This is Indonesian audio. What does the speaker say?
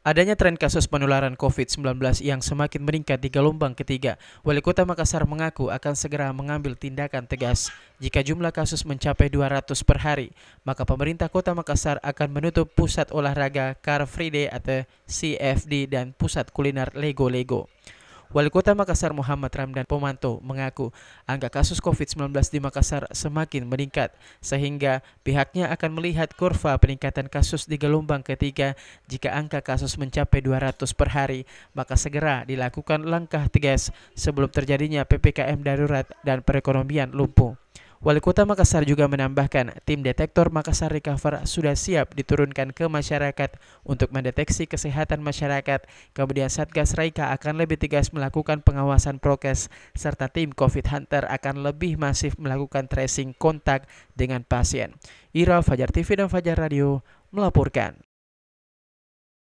Adanya tren kasus penularan COVID-19 yang semakin meningkat di gelombang ketiga, Wali Kota Makassar mengaku akan segera mengambil tindakan tegas. Jika jumlah kasus mencapai 200 per hari, maka pemerintah Kota Makassar akan menutup pusat olahraga Car Free Day atau CFD dan pusat kuliner Lego Lego. Wali Kota Makassar Muhammad Ramdan Pomanto mengaku angka kasus COVID-19 di Makassar semakin meningkat, sehingga pihaknya akan melihat kurva peningkatan kasus di gelombang ketiga jika angka kasus mencapai 200 per hari, maka segera dilakukan langkah tegas sebelum terjadinya PPKM darurat dan perekonomian lumpuh. Wali Kota Makassar juga menambahkan, tim detektor Makassar Recover sudah siap diturunkan ke masyarakat untuk mendeteksi kesehatan masyarakat. Kemudian Satgas Raika akan lebih tegas melakukan pengawasan prokes, serta tim COVID Hunter akan lebih masif melakukan tracing kontak dengan pasien. Ira Fajar TV dan Fajar Radio melaporkan.